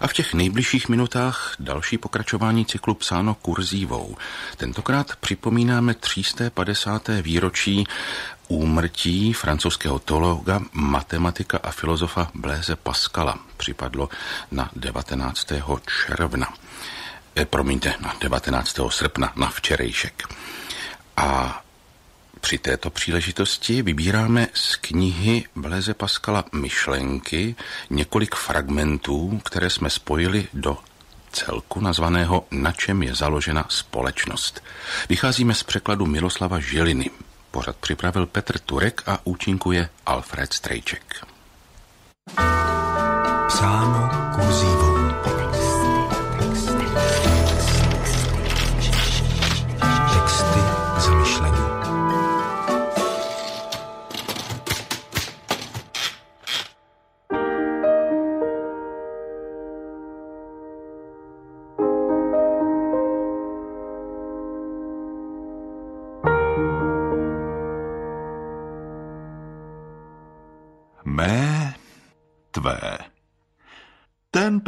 A v těch nejbližších minutách další pokračování cyklu psáno kurzívou. Tentokrát připomínáme 350. výročí úmrtí francouzského teologa, matematika a filozofa Blaise Pascala. Připadlo na 19. června. E, promiňte, na 19. srpna, na včerejšek. A při této příležitosti vybíráme z knihy Bleze Paskala Myšlenky několik fragmentů, které jsme spojili do celku nazvaného Na čem je založena společnost. Vycházíme z překladu Miloslava Žiliny. Pořad připravil Petr Turek a účinkuje Alfred Strejček. Psáno kuzí.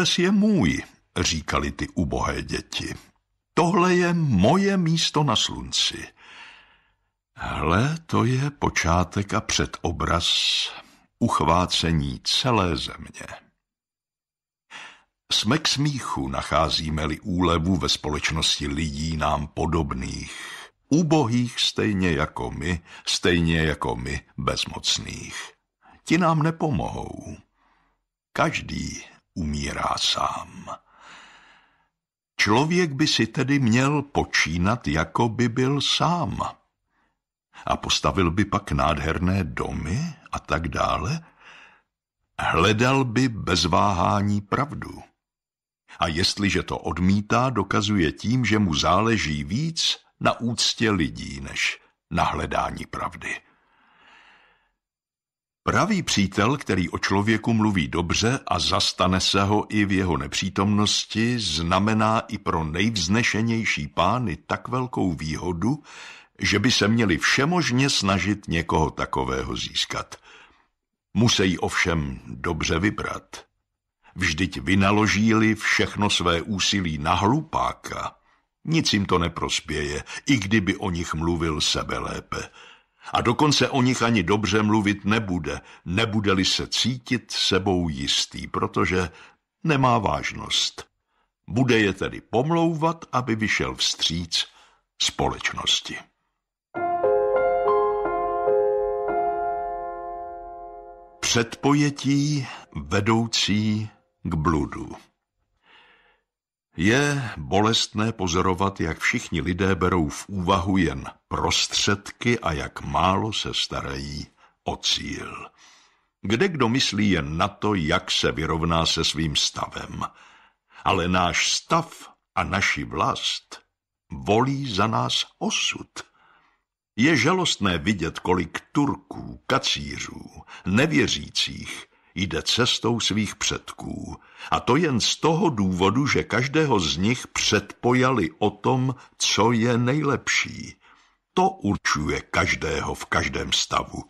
pokles je můj, říkali ty ubohé děti. Tohle je moje místo na slunci. Hle, to je počátek a předobraz uchvácení celé země. Jsme k smíchu, nacházíme-li úlevu ve společnosti lidí nám podobných, ubohých stejně jako my, stejně jako my bezmocných. Ti nám nepomohou. Každý umírá sám. Člověk by si tedy měl počínat, jako by byl sám. A postavil by pak nádherné domy a tak dále. Hledal by bez váhání pravdu. A jestliže to odmítá, dokazuje tím, že mu záleží víc na úctě lidí než na hledání pravdy. Pravý přítel, který o člověku mluví dobře a zastane se ho i v jeho nepřítomnosti, znamená i pro nejvznešenější pány tak velkou výhodu, že by se měli všemožně snažit někoho takového získat. Musí ovšem dobře vybrat. Vždyť vynaloží-li všechno své úsilí na hlupáka, nic jim to neprospěje, i kdyby o nich mluvil sebe lépe. A dokonce o nich ani dobře mluvit nebude, nebude-li se cítit sebou jistý, protože nemá vážnost. Bude je tedy pomlouvat, aby vyšel vstříc společnosti. Předpojetí vedoucí k bludu je bolestné pozorovat, jak všichni lidé berou v úvahu jen prostředky a jak málo se starají o cíl. Kde kdo myslí jen na to, jak se vyrovná se svým stavem. Ale náš stav a naši vlast volí za nás osud. Je žalostné vidět, kolik Turků, kacířů, nevěřících jde cestou svých předků. A to jen z toho důvodu, že každého z nich předpojali o tom, co je nejlepší. To určuje každého v každém stavu.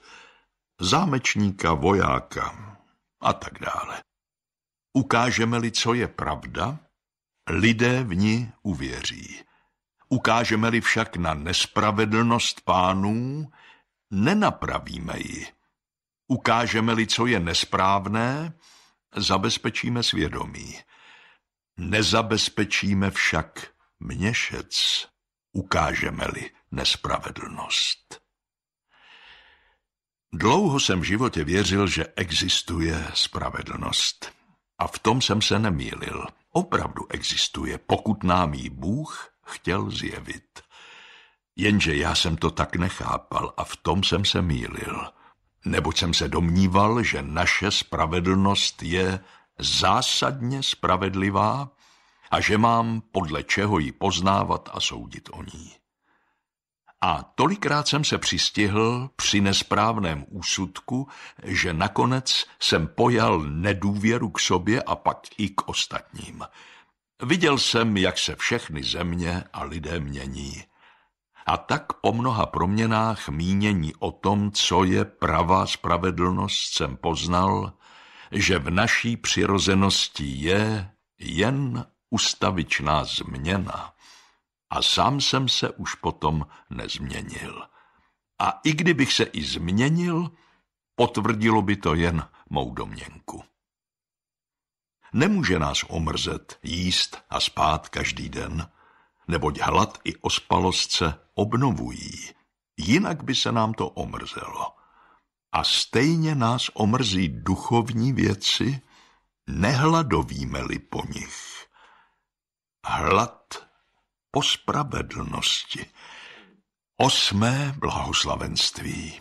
Zámečníka, vojáka a tak dále. Ukážeme-li, co je pravda, lidé v ní uvěří. Ukážeme-li však na nespravedlnost pánů, nenapravíme ji Ukážeme-li, co je nesprávné, zabezpečíme svědomí. Nezabezpečíme však měšec, ukážeme-li nespravedlnost. Dlouho jsem v životě věřil, že existuje spravedlnost. A v tom jsem se nemýlil. Opravdu existuje, pokud nám ji Bůh chtěl zjevit. Jenže já jsem to tak nechápal a v tom jsem se mýlil neboť jsem se domníval, že naše spravedlnost je zásadně spravedlivá a že mám podle čeho ji poznávat a soudit o ní. A tolikrát jsem se přistihl při nesprávném úsudku, že nakonec jsem pojal nedůvěru k sobě a pak i k ostatním. Viděl jsem, jak se všechny země a lidé mění a tak po mnoha proměnách mínění o tom, co je pravá spravedlnost, jsem poznal, že v naší přirozenosti je jen ustavičná změna. A sám jsem se už potom nezměnil. A i kdybych se i změnil, potvrdilo by to jen mou domněnku. Nemůže nás omrzet jíst a spát každý den – neboť hlad i ospalost se obnovují, jinak by se nám to omrzelo. A stejně nás omrzí duchovní věci, nehladovíme-li po nich. Hlad po spravedlnosti. Osmé blahoslavenství.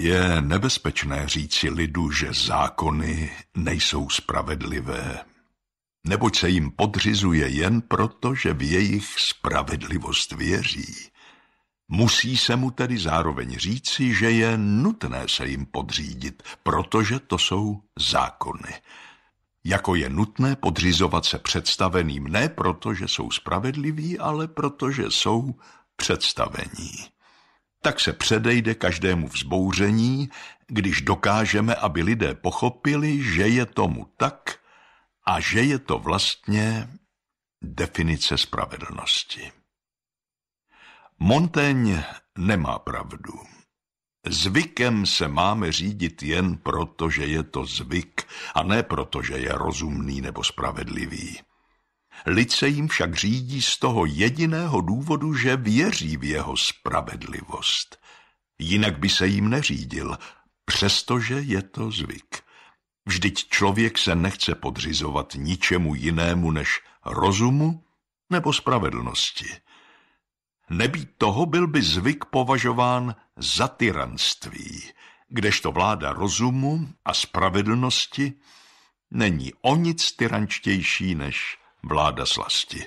Je nebezpečné říci lidu, že zákony nejsou spravedlivé, neboť se jim podřizuje jen proto, že v jejich spravedlivost věří. Musí se mu tedy zároveň říci, že je nutné se jim podřídit, protože to jsou zákony. Jako je nutné podřizovat se představeným ne proto, že jsou spravedliví, ale protože jsou představení tak se předejde každému vzbouření, když dokážeme, aby lidé pochopili, že je tomu tak a že je to vlastně definice spravedlnosti. Montaigne nemá pravdu. Zvykem se máme řídit jen proto, že je to zvyk a ne proto, že je rozumný nebo spravedlivý. Lid se jim však řídí z toho jediného důvodu, že věří v jeho spravedlivost. Jinak by se jim neřídil, přestože je to zvyk. Vždyť člověk se nechce podřizovat ničemu jinému než rozumu nebo spravedlnosti. Nebýt toho byl by zvyk považován za tyranství, kdežto vláda rozumu a spravedlnosti není o nic tyrančtější než vláda slasti.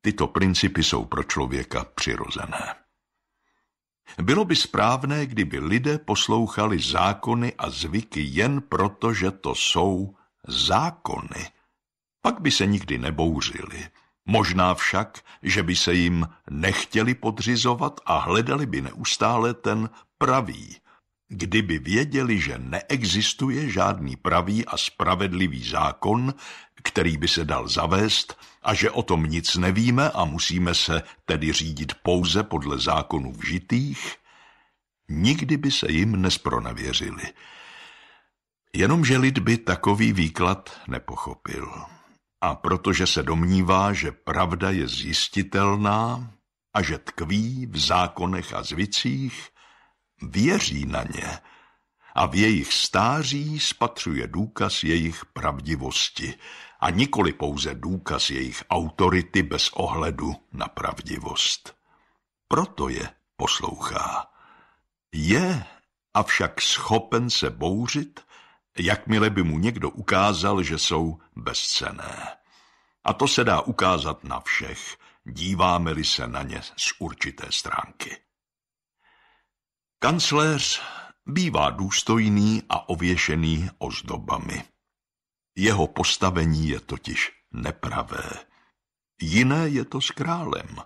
Tyto principy jsou pro člověka přirozené. Bylo by správné, kdyby lidé poslouchali zákony a zvyky jen proto, že to jsou zákony. Pak by se nikdy nebouřili. Možná však, že by se jim nechtěli podřizovat a hledali by neustále ten pravý kdyby věděli, že neexistuje žádný pravý a spravedlivý zákon, který by se dal zavést a že o tom nic nevíme a musíme se tedy řídit pouze podle zákonů vžitých, nikdy by se jim nespronevěřili. Jenomže lid by takový výklad nepochopil. A protože se domnívá, že pravda je zjistitelná a že tkví v zákonech a zvicích, věří na ně a v jejich stáří spatřuje důkaz jejich pravdivosti a nikoli pouze důkaz jejich autority bez ohledu na pravdivost. Proto je poslouchá. Je avšak schopen se bouřit, jakmile by mu někdo ukázal, že jsou bezcené. A to se dá ukázat na všech, díváme-li se na ně z určité stránky. Kancléř bývá důstojný a ověšený ozdobami. Jeho postavení je totiž nepravé. Jiné je to s králem.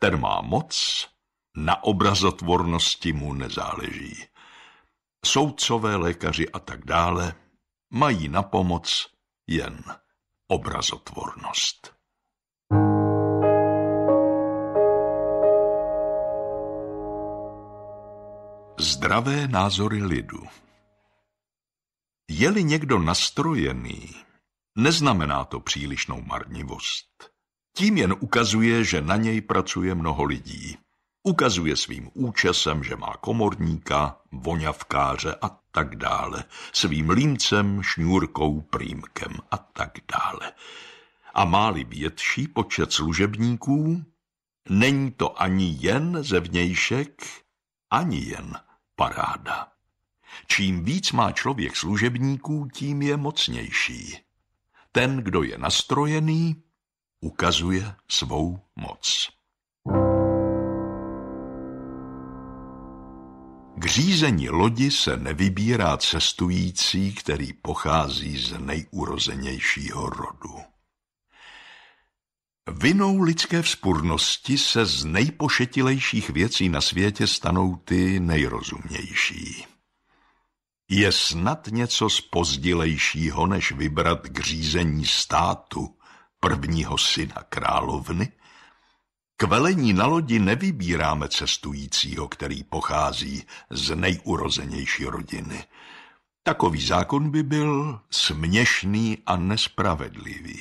Ten má moc, na obrazotvornosti mu nezáleží. Soudcové, lékaři a tak dále mají na pomoc jen obrazotvornost. Zdravé názory lidu Je-li někdo nastrojený, neznamená to přílišnou marnivost. Tím jen ukazuje, že na něj pracuje mnoho lidí. Ukazuje svým účesem, že má komorníka, voňavkáře a tak dále. Svým límcem, šňůrkou, prýmkem a tak dále. A má-li větší počet služebníků, není to ani jen zevnějšek, ani jen paráda. Čím víc má člověk služebníků, tím je mocnější. Ten, kdo je nastrojený, ukazuje svou moc. K řízení lodi se nevybírá cestující, který pochází z nejurozenějšího rodu. Vinou lidské vzpurnosti se z nejpošetilejších věcí na světě stanou ty nejrozumnější. Je snad něco spozdilejšího, než vybrat k řízení státu prvního syna královny? K velení na lodi nevybíráme cestujícího, který pochází z nejurozenější rodiny. Takový zákon by byl směšný a nespravedlivý.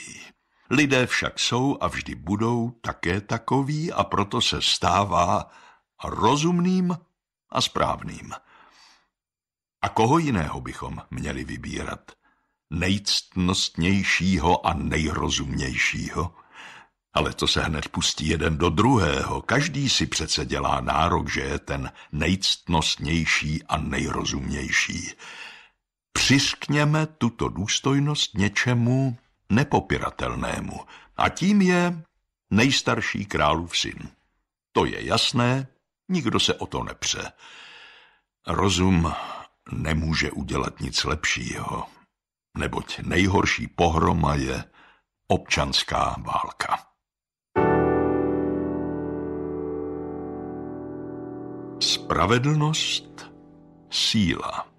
Lidé však jsou a vždy budou také takoví a proto se stává rozumným a správným. A koho jiného bychom měli vybírat? Nejctnostnějšího a nejrozumnějšího? Ale to se hned pustí jeden do druhého. Každý si přece dělá nárok, že je ten nejctnostnější a nejrozumnější. Přiskněme tuto důstojnost něčemu, nepopiratelnému a tím je nejstarší králův syn. To je jasné, nikdo se o to nepře. Rozum nemůže udělat nic lepšího, neboť nejhorší pohroma je občanská válka. Spravedlnost, síla.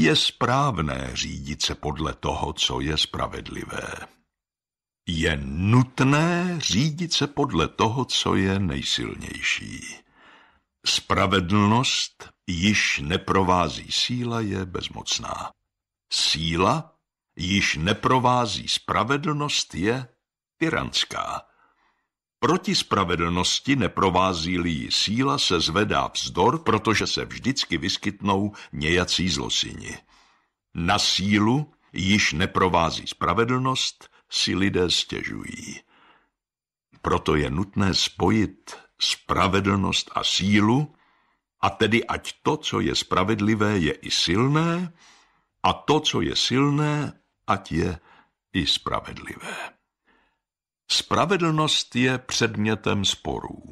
Je správné řídit se podle toho, co je spravedlivé. Je nutné řídit se podle toho, co je nejsilnější. Spravedlnost již neprovází síla, je bezmocná. Síla již neprovází spravedlnost, je tyranská. Proti spravedlnosti neprovází lí síla, se zvedá vzdor, protože se vždycky vyskytnou nějací zlosini. Na sílu již neprovází spravedlnost, si lidé stěžují. Proto je nutné spojit spravedlnost a sílu, a tedy ať to, co je spravedlivé, je i silné, a to, co je silné, ať je i spravedlivé. Spravedlnost je předmětem sporů.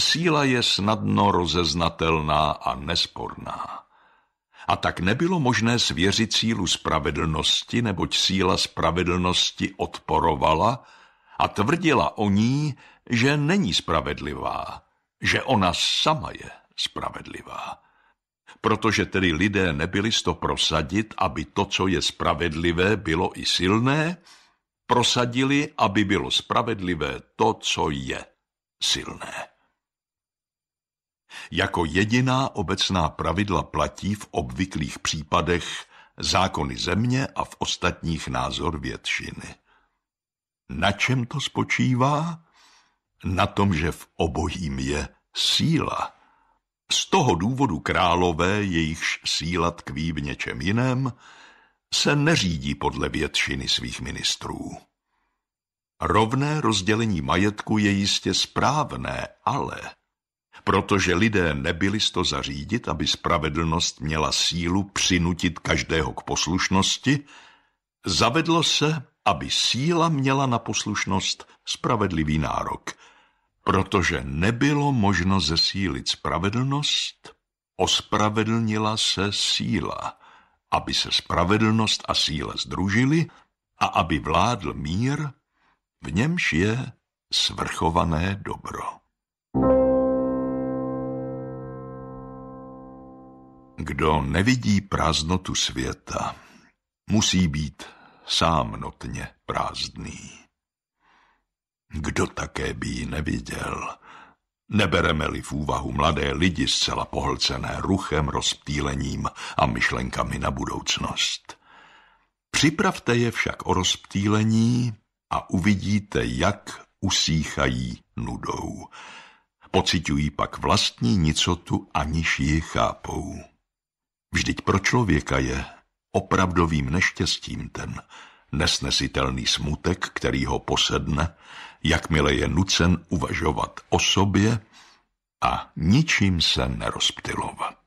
Síla je snadno rozeznatelná a nesporná. A tak nebylo možné svěřit sílu spravedlnosti, neboť síla spravedlnosti odporovala a tvrdila o ní, že není spravedlivá, že ona sama je spravedlivá. Protože tedy lidé nebyli to prosadit, aby to, co je spravedlivé, bylo i silné, prosadili, aby bylo spravedlivé to, co je silné. Jako jediná obecná pravidla platí v obvyklých případech zákony země a v ostatních názor většiny. Na čem to spočívá? Na tom, že v obojím je síla. Z toho důvodu králové, jejichž síla tkví v něčem jiném, se neřídí podle většiny svých ministrů. Rovné rozdělení majetku je jistě správné, ale protože lidé nebyli to zařídit, aby spravedlnost měla sílu přinutit každého k poslušnosti, zavedlo se, aby síla měla na poslušnost spravedlivý nárok, protože nebylo možno zesílit spravedlnost, ospravedlnila se síla aby se spravedlnost a síla združily a aby vládl mír, v němž je svrchované dobro. Kdo nevidí prázdnotu světa, musí být sám notně prázdný. Kdo také by ji neviděl, Nebereme-li v úvahu mladé lidi zcela pohlcené ruchem, rozptýlením a myšlenkami na budoucnost. Připravte je však o rozptýlení a uvidíte, jak usíchají nudou. Pocitují pak vlastní nicotu, aniž ji chápou. Vždyť pro člověka je opravdovým neštěstím ten nesnesitelný smutek, který ho posedne, jakmile je nucen uvažovat o sobě a ničím se nerozptilovat.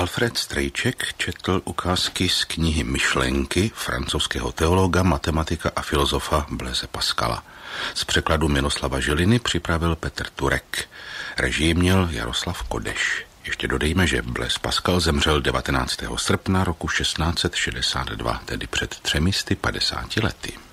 Alfred Strejček četl ukázky z knihy Myšlenky francouzského teologa, matematika a filozofa Bleze Paskala, Z překladu Miloslava Žiliny připravil Petr Turek. Režii měl Jaroslav Kodeš. Ještě dodejme, že Blaise Pascal zemřel 19. srpna roku 1662, tedy před 350 lety.